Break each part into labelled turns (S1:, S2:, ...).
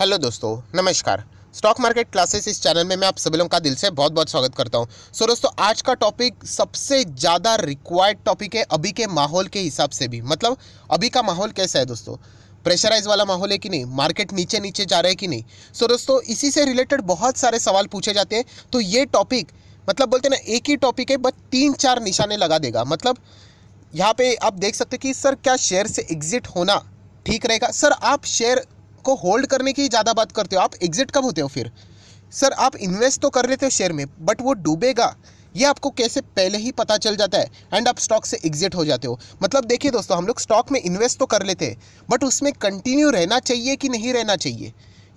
S1: hello दोस्तों नमस्कार stock market classes इस चैनल में मैं आप सभी लोगों का दिल से बहुत बहुत स्वागत करता हूं सो so, दोस्तों आज का टॉपिक सबसे ज़्यादा रिक्वायर्ड टॉपिक है अभी के माहौल के हिसाब से भी मतलब अभी का माहौल कैसा है दोस्तों प्रेशराइज वाला माहौल है कि नहीं मार्केट नीचे नीचे जा रहा है कि नहीं सो so, दोस्तों इसी से रिलेटेड बहुत सारे सवाल पूछे जाते हैं तो ये टॉपिक मतलब बोलते ना एक ही टॉपिक है बट तीन चार निशाने लगा देगा मतलब यहाँ पे आप देख सकते कि सर क्या शेयर से एग्जिट होना ठीक रहेगा सर आप शेयर को होल्ड करने की ज़्यादा बात करते हो आप एग्जिट कब होते हो फिर सर आप इन्वेस्ट तो कर लेते हो शेयर में बट वो डूबेगा ये आपको कैसे पहले ही पता चल जाता है एंड आप स्टॉक से एग्जिट हो जाते हो मतलब देखिए दोस्तों हम लोग स्टॉक में इन्वेस्ट तो कर लेते हैं बट उसमें कंटिन्यू रहना चाहिए कि नहीं रहना चाहिए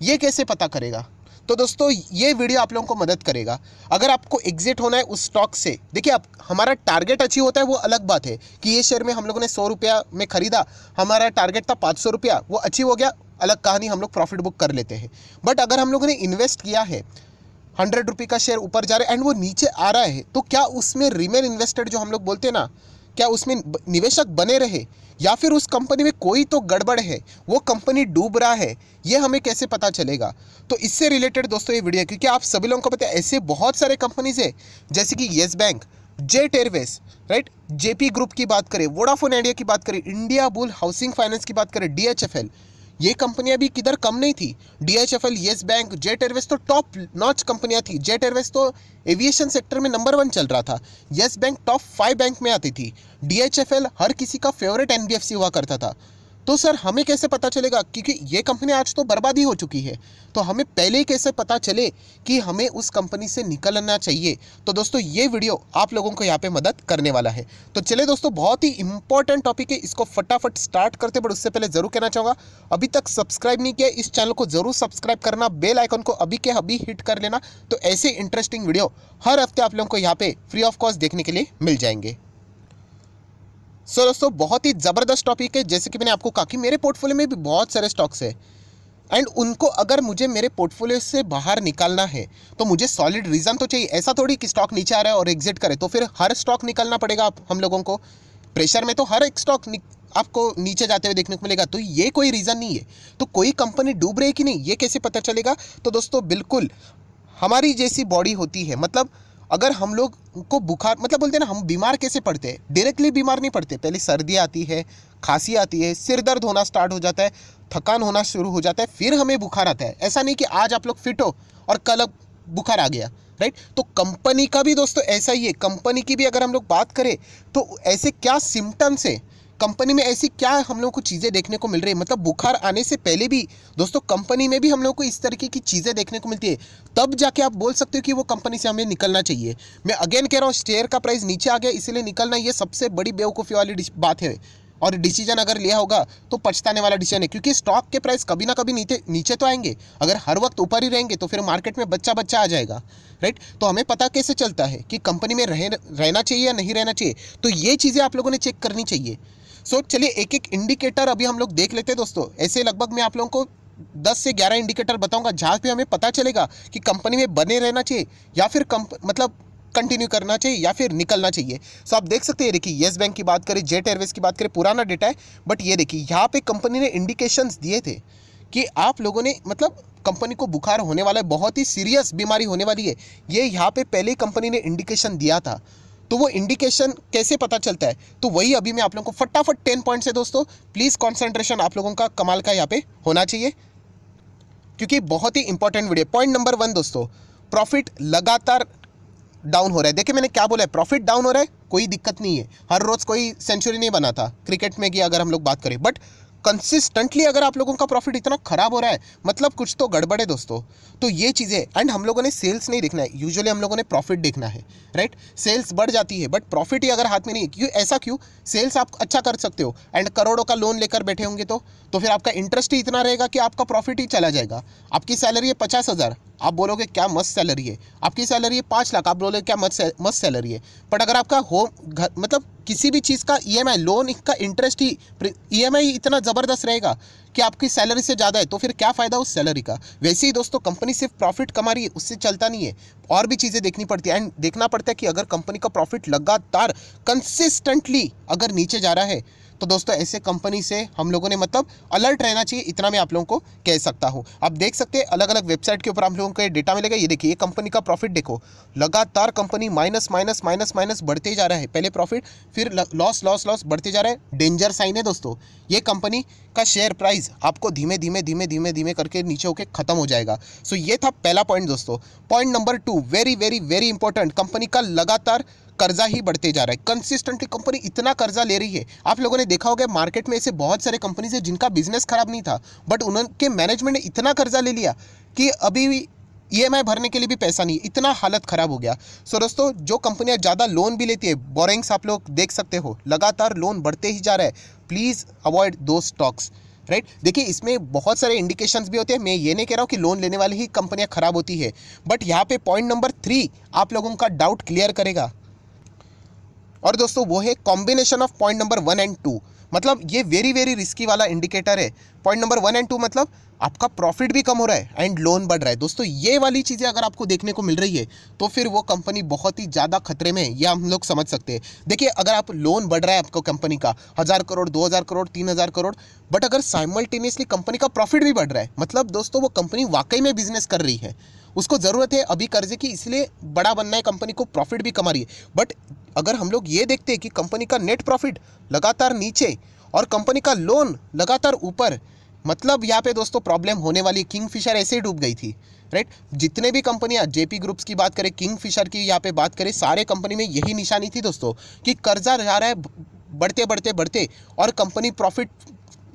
S1: ये कैसे पता करेगा तो दोस्तों ये वीडियो आप लोगों को मदद करेगा अगर आपको एग्जिट होना है उस स्टॉक से देखिए आप हमारा टारगेट अचीव होता है वो अलग बात है कि ये शेयर में हम लोगों ने सौ रुपया में खरीदा हमारा टारगेट था पाँच सौ रुपया वो अचीव हो गया अलग कहानी हम लोग प्रॉफिट बुक कर लेते हैं बट अगर हम लोगों ने इन्वेस्ट किया है हंड्रेड रुपी का शेयर ऊपर जा रहा है एंड वो नीचे आ रहा है तो क्या उसमें रिमेन इन्वेस्टेड जो हम लोग बोलते हैं ना क्या उसमें निवेशक बने रहे या फिर उस कंपनी में कोई तो गड़बड़ है वो कंपनी डूब रहा है ये हमें कैसे पता चलेगा तो इससे रिलेटेड दोस्तों ये वीडियो क्योंकि आप सभी लोगों को पता है ऐसे बहुत सारे कंपनीज है जैसे कि yes bank jet airways right JP group की बात करें वोडाफोन आइडिया की बात करें इंडिया बुल हाउसिंग फाइनेंस की बात करें डीएचएफएल ये कंपनियां भी किधर कम नहीं थी D H F L yes bank jet airways तो टॉप नॉच कंपनियां थी जेट एयरवेज तो एविएशन सेक्टर में नंबर वन चल रहा था yes bank top five bank में आती थी डी एच एफ एल हर किसी का favourite N B F C हुआ करता था तो सर हमें कैसे पता चलेगा क्योंकि ये कंपनी आज तो बर्बाद ही हो चुकी है तो हमें पहले ही कैसे पता चले कि हमें उस कंपनी से निकलना चाहिए तो दोस्तों ये वीडियो आप लोगों को यहाँ पे मदद करने वाला है तो चले दोस्तों बहुत ही इंपॉर्टेंट टॉपिक है इसको फटाफट स्टार्ट करते बट उससे पहले ज़रूर कहना चाहूँगा अभी तक सब्सक्राइब नहीं किया इस चैनल को ज़रूर सब्सक्राइब करना बेल आइकन को अभी के अभी हिट कर लेना तो ऐसे इंटरेस्टिंग वीडियो हर हफ्ते आप लोगों को यहाँ पे फ्री ऑफ कॉस्ट देखने के लिए मिल जाएंगे सो so, दोस्तों बहुत ही ज़बरदस्त टॉपिक है जैसे कि मैंने आपको कहा कि मेरे पोर्टफोलियो में भी बहुत सारे स्टॉक्स है एंड उनको अगर मुझे मेरे पोर्टफोलियो से बाहर निकालना है तो मुझे सॉलिड रीज़न तो चाहिए ऐसा थोड़ी कि स्टॉक नीचे आ रहा है और एग्जिट करे तो फिर हर स्टॉक निकालना पड़ेगा आप हम लोगों को प्रेशर में तो हर एक स्टॉक आपको नीचे जाते हुए देखने को मिलेगा तो ये कोई रीज़न नहीं है तो कोई कंपनी डूब रही कि नहीं ये कैसे पता चलेगा तो दोस्तों बिल्कुल हमारी जैसी बॉडी होती है मतलब अगर हम लोग को बुखार मतलब बोलते हैं ना हम बीमार कैसे पड़ते हैं डायरेक्टली बीमार नहीं पड़ते पहले सर्दी आती है खांसी आती है सिर दर्द होना स्टार्ट हो जाता है थकान होना शुरू हो जाता है फिर हमें बुखार आता है ऐसा नहीं कि आज आप लोग फिट हो और कल अब बुखार आ गया राइट तो कंपनी का भी दोस्तों ऐसा ही है कंपनी की भी अगर हम लोग बात करें तो ऐसे क्या सिम्टम्स है कंपनी में ऐसी क्या हम लोगों को चीज़ें देखने को मिल रही है मतलब बुखार आने से पहले भी दोस्तों कंपनी में भी हम लोग को इस तरीके की चीज़ें देखने को मिलती है तब जाके आप बोल सकते हो कि वो कंपनी से हमें निकलना चाहिए मैं अगेन कह रहा हूँ शेयर का प्राइस नीचे आ गया इसलिए निकलना ये सबसे बड़ी बेवकूफ़ी वाली बात है और डिसीजन अगर लिया होगा तो पछताने वाला डिसीजन है क्योंकि स्टॉक के प्राइस कभी ना कभी नीचे नीचे तो आएंगे अगर हर वक्त ऊपर ही रहेंगे तो फिर मार्केट में बच्चा बच्चा आ जाएगा राइट तो हमें पता कैसे चलता है कि कंपनी में रह, रहना चाहिए या नहीं रहना चाहिए तो ये चीज़ें आप लोगों ने चेक करनी चाहिए सो so, चलिए एक एक इंडिकेटर अभी हम लोग देख लेते हैं दोस्तों ऐसे लगभग मैं आप लोगों को दस से ग्यारह इंडिकेटर बताऊंगा जहाँ पे हमें पता चलेगा कि कंपनी में बने रहना चाहिए या फिर कंप मतलब कंटिन्यू करना चाहिए या फिर निकलना चाहिए सो so, आप देख सकते हैं देखिए येस बैंक की बात करें जेट एयरवेज की बात करें पुराना डेटा है बट ये देखिए यहाँ पर कंपनी ने इंडिकेशन दिए थे कि आप लोगों ने मतलब कंपनी को बुखार होने वाला है बहुत ही सीरियस बीमारी होने वाली है ये यहाँ पे पहले कंपनी ने इंडिकेशन दिया था तो वो इंडिकेशन कैसे पता चलता है तो वही अभी मैं आप लोगों को फटाफट टेन पॉइंट्स है दोस्तों प्लीज़ कॉन्सेंट्रेशन आप लोगों का कमाल का यहाँ पे होना चाहिए क्योंकि बहुत ही important video point number one दोस्तों प्रॉफिट लगातार डाउन हो रहा है देखिए मैंने क्या बोला है प्रॉफिट डाउन हो रहा है कोई दिक्कत नहीं है हर रोज़ कोई सेंचुरी नहीं बना था क्रिकेट में कि अगर हम लोग बात करें बट कंसिस्टेंटली अगर आप लोगों का प्रॉफिट इतना खराब हो रहा है मतलब कुछ तो गड़बड़े दोस्तों तो ये चीज़ें एंड हम लोगों ने सेल्स नहीं देखना है यूजुअली हम लोगों ने प्रॉफिट देखना है राइट सेल्स बढ़ जाती है बट प्रॉफिट ही अगर हाथ में नहीं क्यों ऐसा क्यों सेल्स आप अच्छा कर सकते हो एंड करोड़ों का लोन लेकर बैठे होंगे तो तो फिर आपका इंटरेस्ट ही इतना रहेगा कि आपका प्रॉफिट ही चला जाएगा आपकी सैलरी है पचास हज़ार आप बोलोगे क्या मस्त सैलरी है आपकी सैलरी है पाँच लाख आप बोलोगे क्या मस्त मस्त सैलरी है बट अगर आपका होम घर मतलब किसी भी चीज़ का ईएमआई e लोन का इंटरेस्ट ही ईएमआई e इतना ज़बरदस्त रहेगा कि आपकी सैलरी से ज़्यादा है तो फिर क्या फ़ायदा उस सैलरी का वैसे ही दोस्तों कंपनी सिर्फ प्रॉफिट कमा रही है उससे चलता नहीं है और भी चीज़ें देखनी पड़ती है एंड देखना पड़ता है कि अगर कंपनी का प्रॉफिट लगातार कंसिस्टेंटली अगर नीचे जा रहा है तो दोस्तों ऐसे कंपनी से हम लोगों ने मतलब अलर्ट रहना चाहिए इतना मैं आप लोगों को कह सकता हूँ आप देख सकते हैं अलग अलग वेबसाइट के ऊपर आप लोगों को डेटा मिलेगा ये देखिए ये कंपनी का प्रॉफिट देखो लगातार company minus minus minus minus बढ़ते जा रहा है पहले प्रॉफिट फिर लॉस लॉस लॉस बढ़ते जा रहा है डेंजर साइन है दोस्तों ये कंपनी का शेयर प्राइस आपको धीमे धीमे धीमे धीमे धीमे करके नीचे होकर खत्म हो जाएगा सो ये था पहला पॉइंट दोस्तों point number two very very very important company का लगातार कर्जा ही बढ़ते जा रहा है कंसिस्टेंटली कंपनी इतना कर्जा ले रही है आप लोगों ने देखा होगा मार्केट में ऐसे बहुत सारे कंपनीज है जिनका बिजनेस खराब नहीं था बट उनके मैनेजमेंट ने इतना कर्जा ले लिया कि अभी ई e भरने के लिए भी पैसा नहीं इतना हालत ख़राब हो गया सो दोस्तों जो कंपनियां ज़्यादा लोन भी लेती है बोरिंग्स आप लोग देख सकते हो लगातार लोन बढ़ते ही जा रहा है प्लीज़ अवॉइड दो स्टॉक्स राइट देखिए इसमें बहुत सारे इंडिकेशंस भी होते हैं मैं ये नहीं कह रहा हूँ कि लोन लेने वाली ही कंपनियाँ ख़राब होती है बट यहाँ पे पॉइंट नंबर थ्री आप लोगों का डाउट क्लियर करेगा और दोस्तों वो है combination of point number one and two मतलब ये वेरी वेरी रिस्की वाला इंडिकेटर है point number one and two मतलब आपका प्रॉफिट भी कम हो रहा है एंड लोन बढ़ रहा है दोस्तों ये वाली चीज़ें अगर आपको देखने को मिल रही है तो फिर वो कंपनी बहुत ही ज़्यादा खतरे में है ये हम लोग समझ सकते हैं देखिए अगर आप लोन बढ़ रहा है आपको कंपनी का हज़ार करोड़ दो हज़ार करोड़ तीन हज़ार करोड़ बट अगर साइमल्टेनियसली कंपनी का प्रॉफिट भी बढ़ रहा है मतलब दोस्तों वो कंपनी वाकई में बिजनेस कर रही है उसको ज़रूरत है अभी कर्जे की इसलिए बड़ा बनना है कंपनी को प्रॉफिट भी कमा रही है बट अगर हम लोग ये देखते हैं कि कंपनी का नेट प्रॉफिट लगातार नीचे और कंपनी का लोन लगातार ऊपर मतलब यहाँ पे दोस्तों प्रॉब्लम होने वाली किंग फिशर ऐसे ही डूब गई थी राइट जितने भी कंपनियाँ जेपी ग्रुप्स की बात करें किंग फिशर की यहाँ पे बात करें सारे कंपनी में यही निशानी थी दोस्तों कि कर्जा जा रहा है बढ़ते बढ़ते बढ़ते और कंपनी प्रॉफिट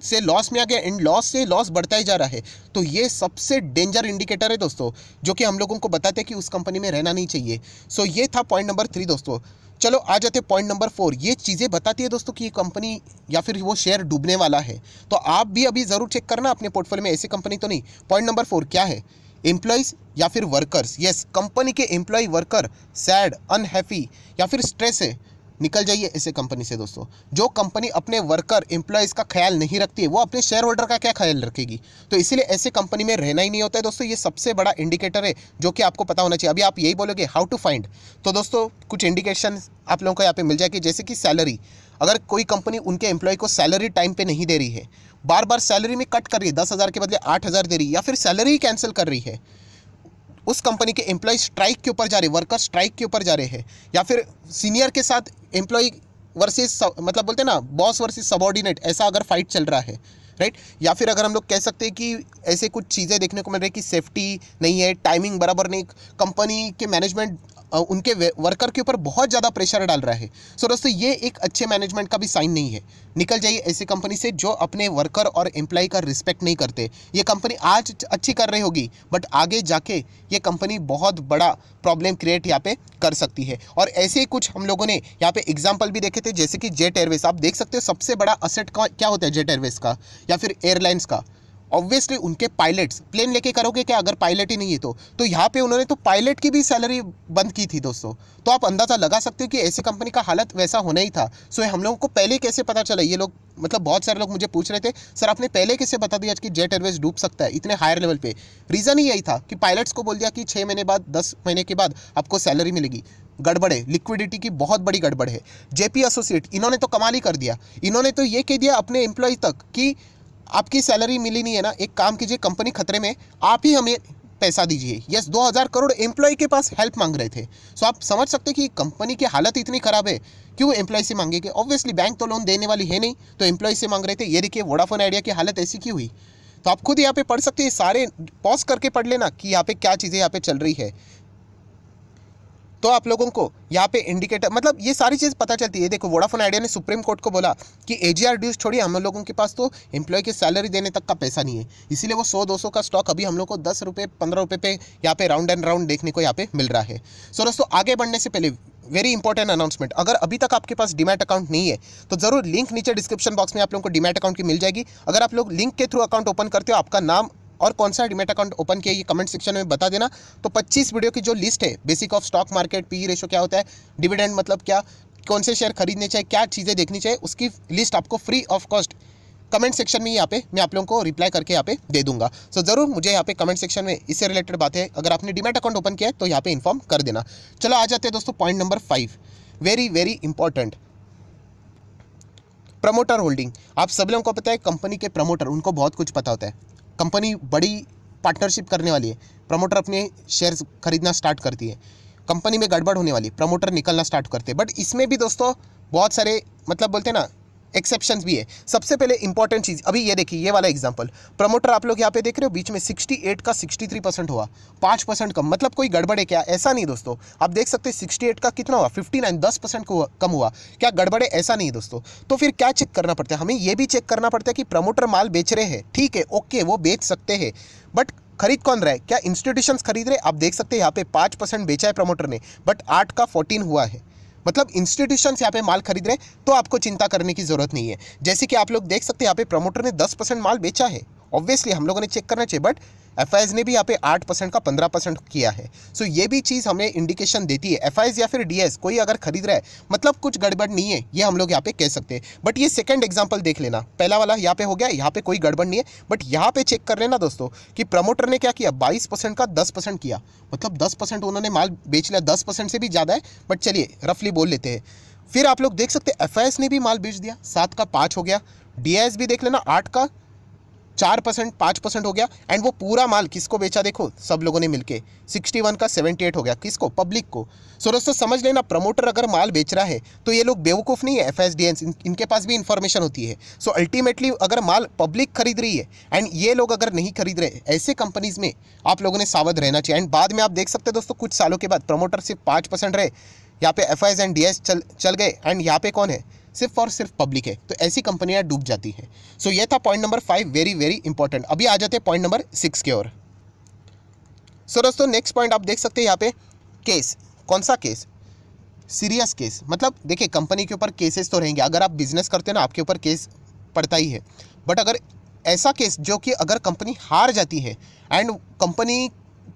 S1: से लॉस में आ गया एंड लॉस से लॉस बढ़ता ही जा रहा है तो ये सबसे डेंजर इंडिकेटर है दोस्तों जो कि हम लोगों को बताते हैं कि उस कंपनी में रहना नहीं चाहिए सो ये था पॉइंट नंबर थ्री दोस्तों चलो आ जाते पॉइंट नंबर फोर ये चीज़ें बताती है दोस्तों कि ये कंपनी या फिर वो शेयर डूबने वाला है तो आप भी अभी ज़रूर चेक करना अपने पोर्टफोलियो में ऐसी कंपनी तो नहीं पॉइंट नंबर फोर क्या है एम्प्लॉयज़ या फिर वर्कर्स यस कंपनी के एम्प्लॉय वर्कर सैड अनहैप्पी या फिर स्ट्रेस है निकल जाइए ऐसे कंपनी से दोस्तों जो कंपनी अपने वर्कर एम्प्लॉयज़ का ख्याल नहीं रखती है वो अपने शेयर होल्डर का क्या ख्याल रखेगी तो इसीलिए ऐसे कंपनी में रहना ही नहीं होता है दोस्तों ये सबसे बड़ा इंडिकेटर है जो कि आपको पता होना चाहिए अभी आप यही बोलोगे हाउ टू फाइंड तो दोस्तों कुछ इंडिकेशन आप लोगों को यहाँ पे मिल जाएगी जैसे कि सैलरी अगर कोई कंपनी उनके एम्प्लॉय को सैलरी टाइम पर नहीं दे रही है बार बार सैलरी में कट कर रही है दस हज़ार के बदले आठ हज़ार दे रही है या फिर सैलरी ही कैंसिल कर रही है उस कंपनी के एम्प्लॉय स्ट्राइक के ऊपर जा रहे वर्कर स्ट्राइक के ऊपर जा रहे हैं या फिर सीनियर के साथ एम्प्लॉय वर्सेस मतलब बोलते हैं ना बॉस वर्सेस सबॉर्डिनेट ऐसा अगर फाइट चल रहा है राइट या फिर अगर हम लोग कह सकते हैं कि ऐसे कुछ चीज़ें देखने को मिल रही है कि सेफ्टी नहीं है टाइमिंग बराबर नहीं कंपनी के मैनेजमेंट उनके वर्कर के ऊपर बहुत ज़्यादा प्रेशर डाल रहा है सो दोस्तों ये एक अच्छे मैनेजमेंट का भी साइन नहीं है निकल जाइए ऐसी कंपनी से जो अपने वर्कर और एम्प्लॉय का रिस्पेक्ट नहीं करते ये कंपनी आज अच्छी कर रही होगी बट आगे जाके ये कंपनी बहुत बड़ा प्रॉब्लम क्रिएट यहाँ पे कर सकती है और ऐसे ही कुछ हम लोगों ने यहाँ पे एग्जाम्पल भी देखे थे जैसे कि जेट एयरवेज आप देख सकते हो सबसे बड़ा असेट क्या होता है जेट एयरवेज का या फिर एयरलाइंस का ऑब्वियसली उनके पायलट्स प्लेन लेके करोगे क्या अगर पायलट ही नहीं है तो तो यहाँ पे उन्होंने तो पायलट की भी सैलरी बंद की थी दोस्तों तो आप अंदाज़ा लगा सकते हो कि ऐसी कंपनी का हालत वैसा होना ही था सो हम लोगों को पहले कैसे पता चला ये लोग मतलब बहुत सारे लोग मुझे पूछ रहे थे सर आपने पहले कैसे बता दिया कि जेट एयरवेज डूब सकता है इतने हायर लेवल पे रीज़न ही यही था कि पायलट्स को बोल दिया कि छः महीने बाद दस महीने के बाद आपको सैलरी मिलेगी गड़बड़ है लिक्विडिटी की बहुत बड़ी गड़बड़ है जेपी एसोसिएट इन्होंने तो कमाल ही कर दिया इन्होंने तो ये कह दिया अपने एम्प्लॉय तक कि आपकी सैलरी मिली नहीं है ना एक काम कीजिए कंपनी खतरे में आप ही हमें पैसा दीजिए यस 2000 करोड़ एम्प्लॉय के पास हेल्प मांग रहे थे सो आप समझ सकते कि कंपनी की हालत इतनी ख़राब है कि वो एम्प्लॉय से मांगेगी ऑब्वियसली बैंक तो लोन देने वाली है नहीं तो एम्प्लॉय से मांग रहे थे ये देखिए वोडाफोन आइडिया की हालत ऐसी की हुई तो आप खुद यहाँ पे पढ़ सकते हैं सारे पॉज करके पढ़ लेना कि यहाँ पे क्या चीज़ें यहाँ पे चल रही है तो आप लोगों को यहाँ पे इंडिकेटर मतलब ये सारी चीज़ पता चलती है देखो वोडाफोन आइडिया ने सुप्रीम कोर्ट को बोला कि ए जी आर ड्यूज छोड़िए हम लोगों के पास तो एम्प्लॉय की सैलरी देने तक का पैसा नहीं है इसीलिए वो सौ दो सौ का स्टॉक अभी हम लोग को दस रुपये पंद्रह रुपये पे यहाँ पे राउंड एंड राउंड देखने को यहाँ पे मिल रहा है सो दोस्तों आगे बढ़ने से पहले वेरी इंपॉर्टेंट अनाउंसमेंट अगर अभी तक आपके पास डिमेट अकाउंट नहीं है तो जरूर लिंक नीचे डिस्क्रिप्शन बॉक्स में आप लोगों को डिमेट अकाउंट की मिल जाएगी अगर आप लोग लिंक के थ्रू अकाउंट ओपन करते हो आपका नाम और कौन सा डिमेट अकाउंट ओपन किया ये कमेंट सेक्शन में बता देना तो 25 वीडियो की जो लिस्ट है basic of stock market P ratio क्या होता है डिविडेंड मतलब क्या कौन से शेयर खरीदने चाहिए क्या चीज़ें देखनी चाहिए उसकी लिस्ट आपको free of cost comment section में यहाँ पे मैं आप लोगों को रिप्लाई करके यहाँ पे दे दूंगा सो so, ज़रूर मुझे यहाँ पे कमेंट सेक्शन में इससे रिलेटेड बातें अगर आपने डिमेट अकाउंट ओपन किया है तो यहाँ पे इन्फॉर्म कर देना चलो आ जाते हैं दोस्तों point number five very very important promoter holding आप सब लोगों को पता है कंपनी के प्रमोटर उनको बहुत कुछ पता होता है कंपनी बड़ी पार्टनरशिप करने वाली है प्रमोटर अपने शेयर्स खरीदना स्टार्ट करती है कंपनी में गड़बड़ होने वाली प्रमोटर निकलना स्टार्ट करते हैं बट इसमें भी दोस्तों बहुत सारे मतलब बोलते हैं ना एक्सेप्शन भी है सबसे पहले इंपॉर्टेंट चीज़ अभी ये देखिए ये वाला एग्जाम्पल प्रमोटर आप लोग यहाँ पे देख रहे हो बीच में 68 का 63 परसेंट हुआ पाँच परसेंट कम मतलब कोई गड़बड़ है क्या ऐसा नहीं दोस्तों आप देख सकते हैं 68 का कितना हुआ 59 नाइन दस परसेंट कम हुआ क्या गड़बड़ है ऐसा नहीं दोस्तों तो फिर क्या चेक करना पड़ता है हमें यह भी चेक करना पड़ता है कि प्रमोटर माल बेच रहे हैं ठीक है ओके वो बेच सकते हैं बट खरीद कौन रहा है क्या इंस्टीट्यूशंस खरीद रहे आप देख सकते हैं यहाँ पे पाँच परसेंट बेचा है प्रमोटर ने बट आठ का फोर्टीन हुआ है मतलब इंस्टीट्यूशन यहाँ पे माल खरीद रहे हैं तो आपको चिंता करने की जरूरत नहीं है जैसे कि आप लोग देख सकते हैं यहाँ पे प्रमोटर ने दस परसेंट माल बेचा है ऑब्वियसली हम लोगों ने चेक करना चाहिए बट एफ ने भी यहाँ पे आठ परसेंट का पंद्रह परसेंट किया है सो so, ये भी चीज़ हमें इंडिकेशन देती है एफ या फिर डी कोई अगर खरीद रहा है मतलब कुछ गड़बड़ नहीं है ये हम लोग यहाँ पे कह सकते हैं बट ये सेकंड एग्जाम्पल देख लेना पहला वाला यहाँ पे हो गया यहाँ पे कोई गड़बड़ नहीं है बट यहाँ पे चेक कर लेना दोस्तों कि प्रमोटर ने क्या किया बाईस परसेंट का दस परसेंट किया मतलब दस परसेंट उन्होंने माल बेच लिया दस परसेंट से भी ज़्यादा है बट चलिए रफली बोल लेते हैं फिर आप लोग देख सकते हैं एफ ने भी माल बेच दिया सात का पाँच हो गया डी भी देख लेना आठ का चार परसेंट पाँच परसेंट हो गया एंड वो पूरा माल किसको बेचा देखो सब लोगों ने मिलके सिक्सटी वन का सेवेंटी एट हो गया किसको पब्लिक को सो दोस्तों समझ लेना प्रमोटर अगर माल बेच रहा है तो ये लोग बेवकूफ़ नहीं है एफ एस डी एन इनके पास भी इन्फॉर्मेशन होती है सो अल्टीमेटली अगर माल पब्लिक खरीद रही है एंड ये लोग अगर नहीं खरीद रहे ऐसे कंपनीज़ में आप लोगों ने सावध रहना चाहिए एंड बाद में आप देख सकते दोस्तों कुछ सालों के बाद प्रमोटर सिर्फ पाँच परसेंट रहे यहाँ पे एफ एंड डी चल चल गए एंड यहाँ पे कौन है सिर्फ और सिर्फ पब्लिक है तो ऐसी कंपनियां डूब जाती हैं सो so, यह था point number five very very important अभी आ जाते हैं पॉइंट नंबर सिक्स के ओर सो दोस्तों नेक्स्ट पॉइंट आप देख सकते हैं यहाँ पे केस कौन सा केस सीरियस केस मतलब देखिए कंपनी के ऊपर केसेस तो रहेंगे अगर आप बिजनेस करते हो ना आपके ऊपर केस पड़ता ही है बट अगर ऐसा केस जो कि अगर कंपनी हार जाती है एंड कंपनी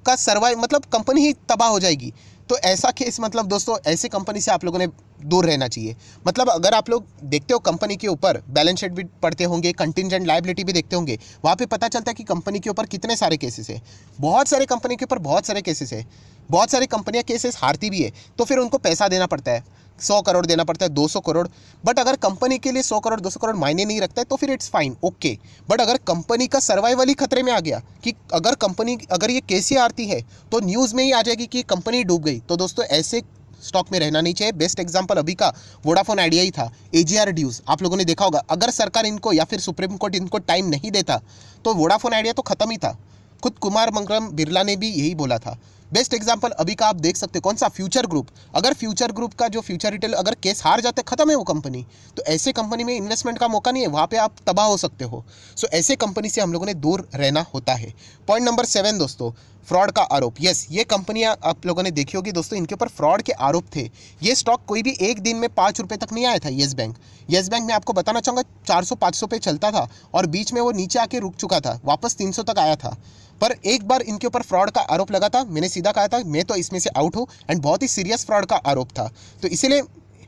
S1: का सर्वाइव मतलब कंपनी ही तबाह हो जाएगी तो ऐसा केस मतलब दोस्तों ऐसे कंपनी से आप लोगों ने दूर रहना चाहिए मतलब अगर आप लोग देखते हो कंपनी के ऊपर बैलेंस शीट भी पढ़ते होंगे कंटिजेंट लाइबिलिटी भी देखते होंगे वहाँ पे पता चलता है कि कंपनी के ऊपर कितने सारे केसेस है बहुत सारे कंपनी के ऊपर बहुत सारे केसेस है बहुत सारी कंपनियाँ केसेस हारती भी है तो फिर उनको पैसा देना पड़ता है सौ करोड़ देना पड़ता है दो सौ करोड़ बट अगर कंपनी के लिए सौ करोड़ दो सौ करोड़ मायने नहीं रखता है तो फिर इट्स फाइन ओके बट अगर कंपनी का सर्वाइवल ही खतरे में आ गया कि अगर कंपनी अगर ये कैसी आरती है तो न्यूज़ में ही आ जाएगी कि कंपनी डूब गई तो दोस्तों ऐसे स्टॉक में रहना नहीं चाहिए बेस्ट एग्जांपल अभी का वोडाफोन आइडिया ही था एजीआर ड्यूज आप लोगों ने देखा होगा अगर सरकार इनको या फिर सुप्रीम कोर्ट इनको टाइम नहीं देता तो वोडाफोन आइडिया तो खत्म ही था खुद कुमार मंगलम बिरला ने भी यही बोला था बेस्ट एग्जाम्पल अभी का आप देख सकते हो कौन सा फ्यूचर ग्रुप अगर फ्यूचर ग्रुप का जो फ्यूचर रिटेल अगर केस हार जाते खत्म है वो कंपनी तो ऐसे कंपनी में इन्वेस्टमेंट का मौका नहीं है वहाँ पर आप तबाह हो सकते हो सो ऐसे कंपनी से हम लोगों ने दूर रहना होता है पॉइंट नंबर सेवन दोस्तों फ्रॉड का आरोप यस ये कंपनियां आप लोगों ने देखी होगी दोस्तों इनके ऊपर फ्रॉड के आरोप थे ये स्टॉक कोई भी एक दिन में पाँच रुपये तक नहीं आया था येस बैंक येस बैंक में आपको बताना चाहूँगा चार सौ पाँच सौ पे चलता था और बीच में वो नीचे आके रुक चुका था वापस तीन सौ तक आया था पर एक बार इनके ऊपर फ्रॉड का आरोप लगा था मैंने सीधा कहा था मैं तो इसमें से आउट हूँ एंड बहुत ही सीरियस फ्रॉड का आरोप था तो इसीलिए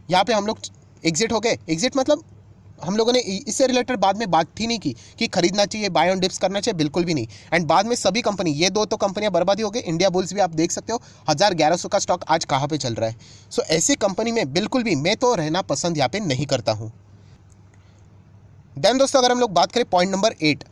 S1: यहाँ पर हम लोग एग्जिट हो गए एग्जिट मतलब हम लोगों ने इससे रिलेटेड बाद में बात ही नहीं की कि खरीदना चाहिए बाय ऑन डिप्स करना चाहिए बिल्कुल भी नहीं एंड बाद में सभी कंपनी ये दो तो कंपनियां बर्बाद ही हो गई इंडिया बुल्स भी आप देख सकते हो हज़ार ग्यारह सौ का स्टॉक आज कहाँ पे चल रहा है सो so, ऐसी कंपनी में बिल्कुल भी मैं तो रहना पसंद यहाँ पर नहीं करता हूँ देन दोस्तों अगर हम लोग बात करें पॉइंट नंबर एट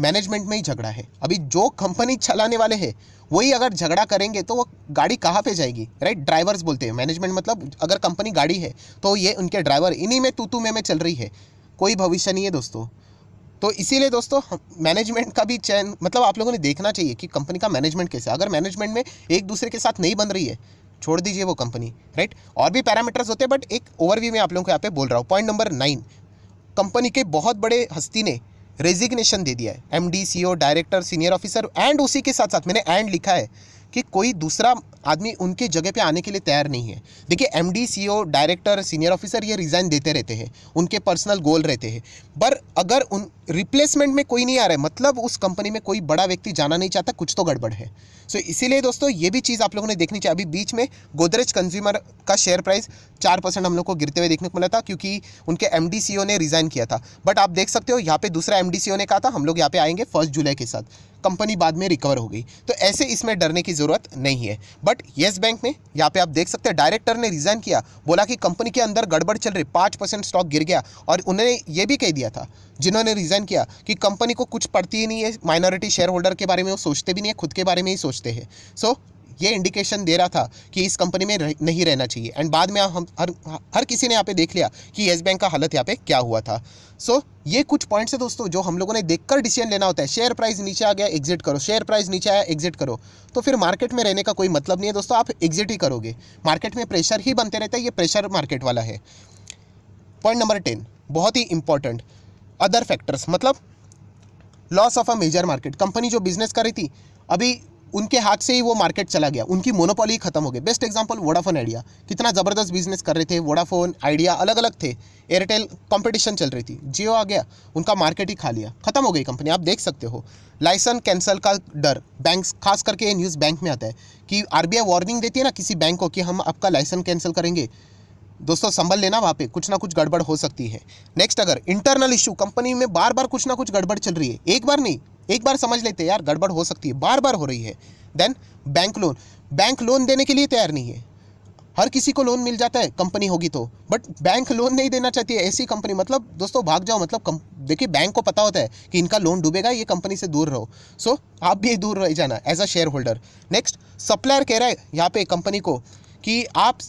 S1: मैनेजमेंट में ही झगड़ा है अभी जो कंपनी चलाने वाले हैं वही अगर झगड़ा करेंगे तो वो गाड़ी कहाँ पे जाएगी राइट ड्राइवर्स बोलते हैं मैनेजमेंट मतलब अगर कंपनी गाड़ी है तो ये उनके ड्राइवर इन्हीं में तो तू में, में चल रही है कोई भविष्य नहीं है दोस्तों तो इसीलिए दोस्तों मैनेजमेंट का भी चयन मतलब आप लोगों ने देखना चाहिए कि कंपनी का मैनेजमेंट कैसे अगर मैनेजमेंट में एक दूसरे के साथ नहीं बन रही है छोड़ दीजिए वो कंपनी राइट और भी पैरामीटर्स होते हैं बट एक ओवरव्यू में आप लोगों को यहाँ पे बोल रहा हूँ पॉइंट नंबर नाइन कंपनी के बहुत बड़े हस्ती ने रेजिग्नेशन दे दिया है M D C O director senior officer and उसी के साथ साथ मैंने एंड लिखा है कि कोई दूसरा आदमी उनके जगह पे आने के लिए तैयार नहीं है देखिए M D C O director senior officer ये रिज़ाइन देते रहते हैं उनके पर्सनल गोल रहते हैं पर अगर उन रिप्लेसमेंट में कोई नहीं आ रहा है मतलब उस कंपनी में कोई बड़ा व्यक्ति जाना नहीं चाहता कुछ तो गड़बड़ है सो so, इसीलिए दोस्तों ये भी चीज़ आप लोगों ने देखनी चाहिए अभी बीच में गोदरेज कंज्यूमर का शेयर प्राइस चार परसेंट हम लोग को गिरते हुए देखने को मिला था क्योंकि उनके एम डी सी ओ ने रिज़ाइन किया था बट आप देख सकते हो यहाँ पे दूसरा एम डी सी ओ ने कहा था हम लोग यहाँ पे आएंगे फर्स्ट जुलाई के साथ कंपनी बाद में रिकवर हो गई तो ऐसे इसमें डरने की ज़रूरत नहीं है बट येस बैंक में यहाँ पे आप देख सकते हैं डायरेक्टर ने रिज़ाइन किया बोला कि कंपनी के अंदर गड़बड़ चल रही पाँच परसेंट स्टॉक गिर गया और उन्होंने ये भी कह दिया था जिन्होंने रिज़ाइन किया कि कंपनी को कुछ पड़ती ही नहीं है माइनॉरिटी शेयर होल्डर के बारे में वो सोचते भी नहीं है खुद के बारे में ही सोचते हैं सो so, ये इंडिकेशन दे रहा था कि इस कंपनी में रह, नहीं रहना चाहिए एंड बाद में हम हर हर किसी ने यहाँ पे देख लिया कि येस बैंक का हालत यहाँ पे क्या हुआ था सो so, ये कुछ पॉइंट्स है दोस्तों जो हम लोगों ने देखकर डिसीजन लेना होता है शेयर प्राइस नीचे आ गया एग्जिट करो शेयर प्राइस नीचे आया एग्जिट करो तो फिर मार्केट में रहने का कोई मतलब नहीं है दोस्तों आप एग्जिट ही करोगे मार्केट में प्रेशर ही बनते रहता है ये प्रेशर मार्केट वाला है पॉइंट नंबर टेन बहुत ही इंपॉर्टेंट अदर फैक्टर्स मतलब loss of a major market company जो बिजनेस कर रही थी अभी उनके हाथ से ही वो मार्केट चला गया उनकी मोनोपोली खत्म हो गई बेस्ट एग्जांपल वोडाफोन आइडिया कितना ज़बरदस्त बिजनेस कर रहे थे वोडाफोन आइडिया अलग अलग थे एयरटेल कंपटीशन चल रही थी जियो आ गया उनका मार्केट ही खा लिया खत्म हो गई कंपनी आप देख सकते हो लाइसेंस कैंसिल का डर बैंक खास करके ये न्यूज़ बैंक में आता है कि आर वार्निंग देती है ना किसी बैंक को कि हम आपका लाइसेंस कैंसिल करेंगे दोस्तों संभल लेना वहाँ पे कुछ ना कुछ गड़बड़ हो सकती है नेक्स्ट अगर इंटरनल इशू कंपनी में बार बार कुछ ना कुछ गड़बड़ चल रही है एक बार नहीं एक बार समझ लेते हैं यार गड़बड़ हो सकती है बार बार हो रही है then bank loan bank loan देने के लिए तैयार नहीं है हर किसी को लोन मिल जाता है कंपनी होगी तो बट बैंक लोन नहीं देना चाहती है ऐसी कंपनी मतलब दोस्तों भाग जाओ मतलब देखिए बैंक को पता होता है कि इनका लोन डूबेगा ये कंपनी से दूर रहो सो so, आप भी दूर रह जाना as a share holder next supplier कह रहा है यहाँ पे कंपनी को कि आप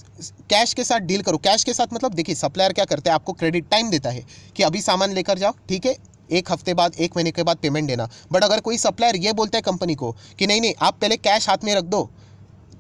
S1: कैश के साथ डील करो कैश के साथ मतलब देखिए सप्लायर क्या करते हैं आपको क्रेडिट टाइम देता है कि अभी सामान लेकर जाओ ठीक है एक हफ्ते बाद एक महीने के बाद पेमेंट देना बट अगर कोई सप्लायर ये बोलता है कंपनी को कि नहीं नहीं आप पहले कैश हाथ में रख दो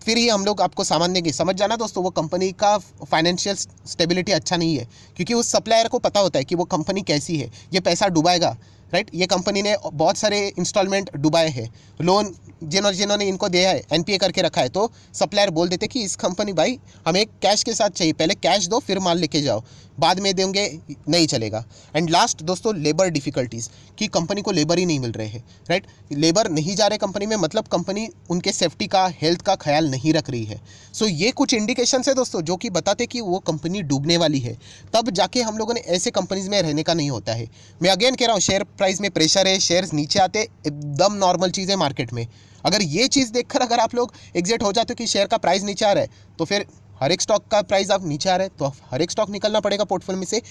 S1: फिर ही हम लोग आपको सामान देंगे समझ जाना दोस्तों वो कंपनी का फाइनेंशियल स्टेबिलिटी अच्छा नहीं है क्योंकि उस सप्लायर को पता होता है कि वो कंपनी कैसी है ये पैसा डुबाएगा राइट ये कंपनी ने बहुत सारे इंस्टॉलमेंट डुबाए हैं लोन जिन्होंने जिन्होंने इनको दिया है एनपीए करके रखा है तो सप्लायर बोल देते कि इस कंपनी भाई हमें कैश के साथ चाहिए पहले कैश दो फिर माल लेके जाओ बाद में देंगे नहीं चलेगा एंड लास्ट दोस्तों लेबर डिफ़िकल्टीज़ कि कंपनी को लेबर ही नहीं मिल रहे हैं राइट लेबर नहीं जा रहे कंपनी में मतलब कंपनी उनके सेफ्टी का हेल्थ का ख्याल नहीं रख रही है सो so, ये कुछ इंडिकेशंस है दोस्तों जो कि बताते कि वो कंपनी डूबने वाली है तब जाके हम लोगों ने ऐसे कंपनीज में रहने का नहीं होता है मैं अगेन कह रहा हूँ शेयर प्राइस में प्रेशर है शेयर्स नीचे आते एकदम नॉर्मल चीज़ है मार्केट में अगर ये चीज़ देखकर अगर आप लोग एग्जिट हो जाते हो कि शेयर का प्राइस नीचे आ रहा है तो फिर हर एक स्टॉक का प्राइस आप नीचे आ रहे हैं तो हर एक स्टॉक निकलना पड़ेगा पोर्टफोलियो में से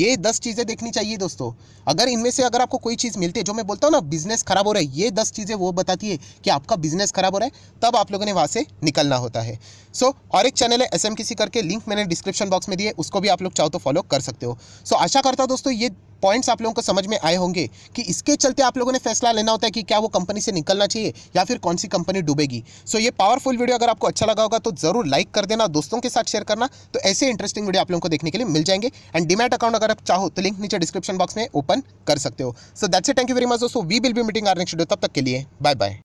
S1: ये दस चीज़ें देखनी चाहिए दोस्तों अगर इनमें से अगर आपको कोई चीज़ मिलती है जो मैं बोलता हूँ ना बिजनेस खराब हो रहा है ये दस चीज़ें वो बताती है कि आपका बिजनेस खराब हो रहा है तब आप लोगों ने वहाँ से निकलना होता है सो so, और एक चैनल है एस करके लिंक मैंने डिस्क्रिप्शन बॉक्स में दिए उसको भी आप लोग चाहो तो फॉलो कर सकते हो सो so, आशा करता हूँ दोस्तों ये पॉइंट्स आप लोगों को समझ में आए होंगे कि इसके चलते आप लोगों ने फैसला लेना होता है कि क्या वो कंपनी से निकलना चाहिए या फिर कौन सी कंपनी डूबेगी सो so, ये पावरफुल वीडियो अगर आपको अच्छा लगा होगा तो जरूर लाइक कर देना दोस्तों के साथ शेयर करना तो ऐसे इंटरेस्टिंग वीडियो आप लोगों को देखने के लिए मिल जाएंगे एंड डिमेट अकाउंट अगर आप चाहो तो लिंक नीचे डिस्क्रिप्शन बॉक्स में ओपन कर सकते हो so that's a thank you very much दोस्तों we will be meeting our next video तब तक के लिए बाय बाय